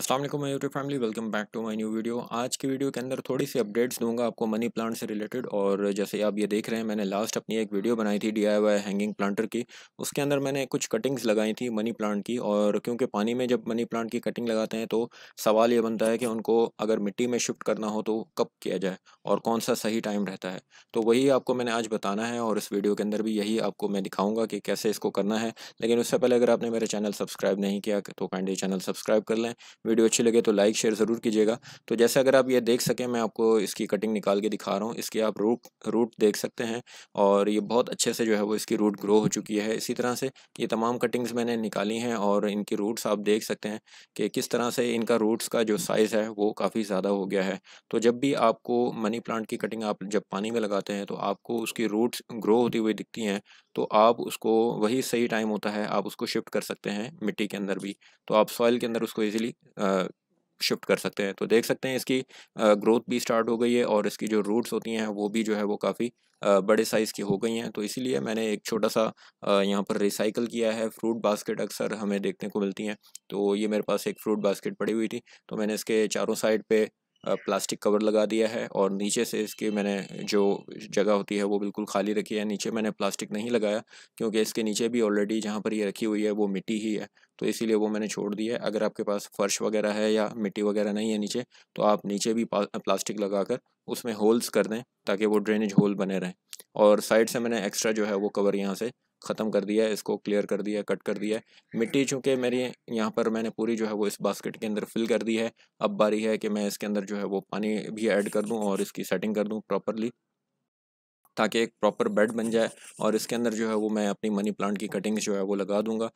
Aslam YouTube family welcome back to my new video आज की video के अंदर थोड़ी सी अपडेट्स दूंगा आपको मनी प्लांट से रिलेटेड और जैसे आप ये देख रहे हैं मैंने लास्ट अपनी एक वीडियो बनाई थी वाई हैंगिंग प्लांटर की उसके अंदर मैंने कुछ कटिंग्स लगाई थी मनी प्लांट की और क्योंकि पानी में जब मनी प्लांट की कटिंग लगाते हैं तो सवाल ये बनता है कि उनको अगर मिट्टी में शिफ्ट करना हो तो कब किया जाए और कौन सा सही टाइम रहता है तो वही आपको मैंने आज बताना है और इस वीडियो के अंदर भी यही आपको मैं दिखाऊँगा कि कैसे इसको करना है लेकिन उससे पहले अगर आपने मेरे चैनल सब्सक्राइब नहीं किया तो काइंडली चैनल सब्सक्राइब कर लें वीडियो अच्छी लगे तो लाइक शेयर ज़रूर कीजिएगा तो जैसे अगर आप ये देख सकें मैं आपको इसकी कटिंग निकाल के दिखा रहा हूँ इसके आप रूट रूट देख सकते हैं और ये बहुत अच्छे से जो है वो इसकी रूट ग्रो हो चुकी है इसी तरह से ये तमाम कटिंग्स मैंने निकाली हैं और इनकी रूट्स आप देख सकते हैं कि किस तरह से इनका रूट्स का जो साइज़ है वो काफ़ी ज़्यादा हो गया है तो जब भी आपको मनी प्लांट की कटिंग आप जब पानी में लगाते हैं तो आपको उसकी रूट्स ग्रो होती हुई दिखती हैं तो आप उसको वही सही टाइम होता है आप उसको शिफ्ट कर सकते हैं मिट्टी के अंदर भी तो आप सॉइल के अंदर उसको ईजिली शिफ्ट कर सकते हैं तो देख सकते हैं इसकी ग्रोथ भी स्टार्ट हो गई है और इसकी जो रूट्स होती हैं वो भी जो है वो काफ़ी बड़े साइज़ की हो गई हैं तो इसीलिए मैंने एक छोटा सा यहाँ पर रिसाइकल किया है फ्रूट बास्केट अक्सर हमें देखने को मिलती हैं तो ये मेरे पास एक फ्रूट बास्केट पड़ी हुई थी तो मैंने इसके चारों साइड पर प्लास्टिक कवर लगा दिया है और नीचे से इसके मैंने जो जगह होती है वो बिल्कुल खाली रखी है नीचे मैंने प्लास्टिक नहीं लगाया क्योंकि इसके नीचे भी ऑलरेडी जहाँ पर ये रखी हुई है वो मिट्टी ही है तो इसीलिए वो मैंने छोड़ दिया है अगर आपके पास फ़र्श वगैरह है या मिट्टी वगैरह नहीं है नीचे तो आप नीचे भी प्लास्टिक लगा कर उसमें होल्स कर दें ताकि वो ड्रेनेज होल बने रहें और साइड से मैंने एक्स्ट्रा जो है वो कवर यहाँ से ख़त्म कर दिया है इसको क्लियर कर दिया है कट कर दिया है मिट्टी चूँकि मेरी यहाँ पर मैंने पूरी जो है वो इस बास्केट के अंदर फिल कर दी है अब बारी है कि मैं इसके अंदर जो है वो पानी भी ऐड कर दूँ और इसकी सेटिंग कर दूँ प्रॉपरली ताकि एक प्रॉपर बेड बन जाए और इसके अंदर जो है वो मैं अपनी मनी प्लांट की कटिंग जो है वो लगा दूंगा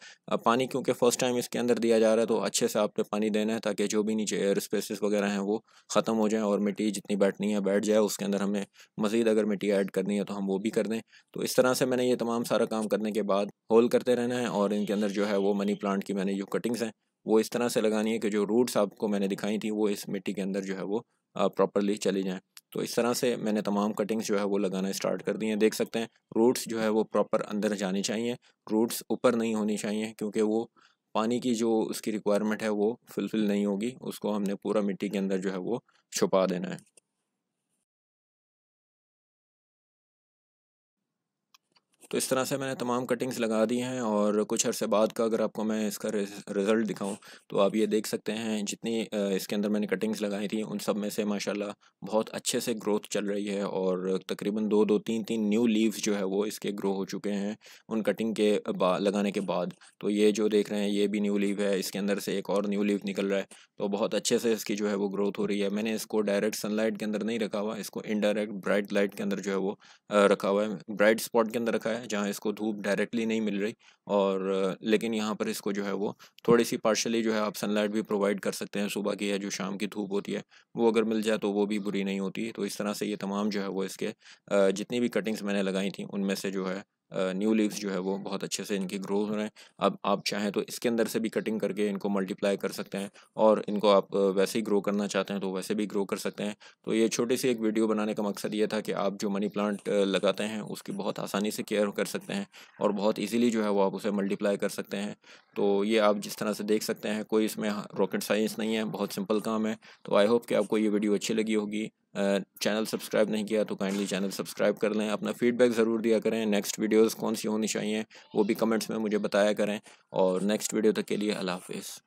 पानी क्योंकि फ़र्स्ट टाइम इसके अंदर दिया जा रहा है तो अच्छे से आपने पानी देना है ताकि जो भी नीचे एयर स्पेसिस वगैरह हैं वो ख़त्म हो जाएँ और मिट्टी जितनी बैठनी है बैठ जाए उसके अंदर हमें मज़ीद अगर मिट्टी ऐड करनी है तो हम वो भी कर दें तो इस तरह से मैंने ये तमाम सारा काम करने के बाद होल करते रहना है और इनके अंदर जो है वो मनी प्लांट की मैंने जो कटिंग्स हैं वो इस तरह से लगानी है कि जो रूट्स आपको मैंने दिखाई थी वो इस मिट्टी के अंदर जो है वो प्रॉपरली चली जाएँ तो इस तरह से मैंने तमाम कटिंग्स जो है वो लगाना स्टार्ट कर दी हैं देख सकते हैं रूट्स जो है वो प्रॉपर अंदर जानी चाहिए रूट्स ऊपर नहीं होनी चाहिए क्योंकि वो पानी की जो उसकी रिक्वायरमेंट है वो फुलफ़िल नहीं होगी उसको हमने पूरा मिट्टी के अंदर जो है वो छुपा देना है तो इस तरह से मैंने तमाम कटिंग्स लगा दी हैं और कुछ अरसे बाद का अगर आपको मैं इसका रिज़ल्ट दिखाऊं तो आप ये देख सकते हैं जितनी इसके अंदर मैंने कटिंग्स लगाई थी उन सब में से माशाल्लाह बहुत अच्छे से ग्रोथ चल रही है और तकरीबन दो दो तीन तीन न्यू लीव्स जो है वो इसके ग्रो हो चुके हैं उन कटिंग के लगाने के बाद तो ये जो देख रहे हैं ये भी न्यू लीव है इसके अंदर से एक और न्यू लीव निकल रहा है तो बहुत अच्छे से इसकी जो है वो ग्रोथ हो रही है मैंने इसको डायरेक्ट सनलाइट के अंदर नहीं रखा हुआ इसको इनडायरेक्ट ब्राइट लाइट के अंदर जो है वो रखा हुआ है ब्राइट स्पॉट के अंदर रखा है है जहाँ इसको धूप डायरेक्टली नहीं मिल रही और लेकिन यहाँ पर इसको जो है वो थोड़ी सी पार्शली जो है आप सनलाइट भी प्रोवाइड कर सकते हैं सुबह की या जो शाम की धूप होती है वो अगर मिल जाए तो वो भी बुरी नहीं होती तो इस तरह से ये तमाम जो है वो इसके जितनी भी कटिंग्स मैंने लगाई थी उनमें से जो है न्यू लीव्स जो है वो बहुत अच्छे से इनकी ग्रो हो रहे हैं अब आप चाहें तो इसके अंदर से भी कटिंग करके इनको मल्टीप्लाई कर सकते हैं और इनको आप वैसे ही ग्रो करना चाहते हैं तो वैसे भी ग्रो कर सकते हैं तो ये छोटी सी एक वीडियो बनाने का मकसद ये था कि आप जो मनी प्लांट लगाते हैं उसकी बहुत आसानी से केयर कर सकते हैं और बहुत ईजिली जो है वो आप उसे मल्टीप्लाई कर सकते हैं तो ये आप जिस तरह से देख सकते हैं कोई इसमें रॉकेट साइंस नहीं है बहुत सिंपल काम है तो आई होप कि आपको ये वीडियो अच्छी लगी होगी चैनल सब्सक्राइब नहीं किया तो काइंडली चैनल सब्सक्राइब कर लें अपना फीडबैक ज़रूर दिया करें नेक्स्ट वीडियोस कौन सी होनी चाहिए वो भी कमेंट्स में मुझे बताया करें और नेक्स्ट वीडियो तक के लिए अल्लाह हाफिज़